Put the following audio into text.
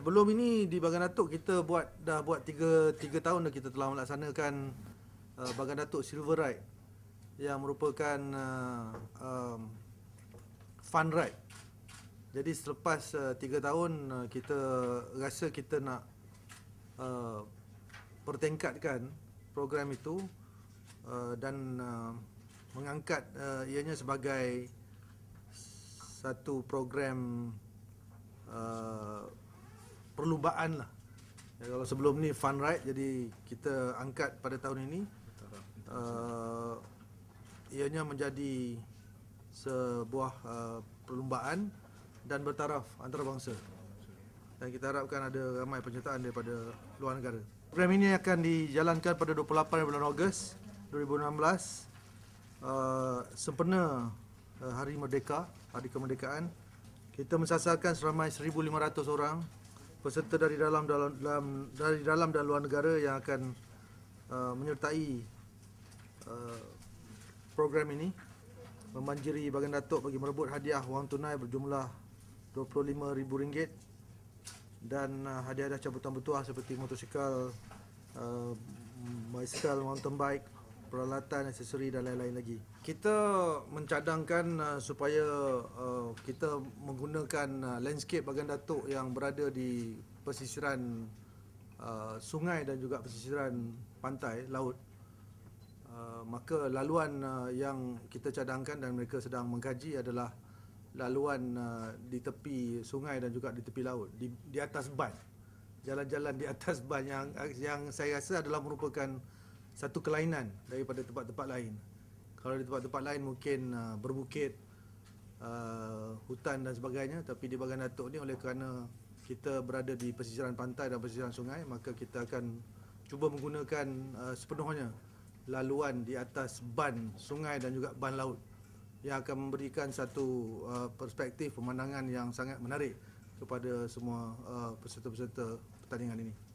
Sebelum ini di Bagan Datuk kita buat dah buat 3 3 tahun dah kita telah melaksanakan uh, Bagan Datuk Silver Ride yang merupakan uh, um, fun ride. Jadi selepas uh, 3 tahun uh, kita rasa kita nak uh, pertingkatkan program itu uh, dan uh, mengangkat uh, ianya sebagai satu program uh, Perlumbaan lah. Ya, kalau sebelum ni fun ride jadi kita angkat pada tahun ini uh, ianya menjadi sebuah uh, perlumbaan dan bertaraf antarabangsa dan kita harapkan ada ramai penyertaan daripada luar negara. Program ini akan dijalankan pada 28 bulan Ogos 2016 uh, eh, sempena uh, Hari Merdeka, Hari Kemerdekaan. Kita mensasarkan seramai 1,500 orang peserta dari dalam dalam, dalam dari dalam dan luar negara yang akan uh, menyertai uh, program ini memanjiri Baginda Datuk bagi merebut hadiah wang tunai berjumlah RM25,000 dan uh, hadiah-hadiah cabutan bertuah seperti motosikal, uh, bicycle, mountain bike, peralatan aksesori dan lain-lain lagi. Kita mencadangkan uh, supaya uh, kita menggunakan uh, landscape bagian datuk yang berada di pesisiran uh, sungai dan juga pesisiran pantai laut. Uh, maka laluan uh, yang kita cadangkan dan mereka sedang mengkaji adalah laluan uh, di tepi sungai dan juga di tepi laut di, di atas ban. Jalan-jalan di atas ban yang yang saya rasa adalah merupakan satu kelainan daripada tempat-tempat lain. Kalau di tempat-tempat lain mungkin uh, berbukit, uh, hutan dan sebagainya, tapi di bagian Datuk ni oleh kerana kita berada di pesisiran pantai dan pesisiran sungai, maka kita akan cuba menggunakan uh, sepenuhnya laluan di atas ban sungai dan juga ban laut yang akan memberikan satu uh, perspektif pemandangan yang sangat menarik kepada semua uh, peserta-peserta pertandingan ini.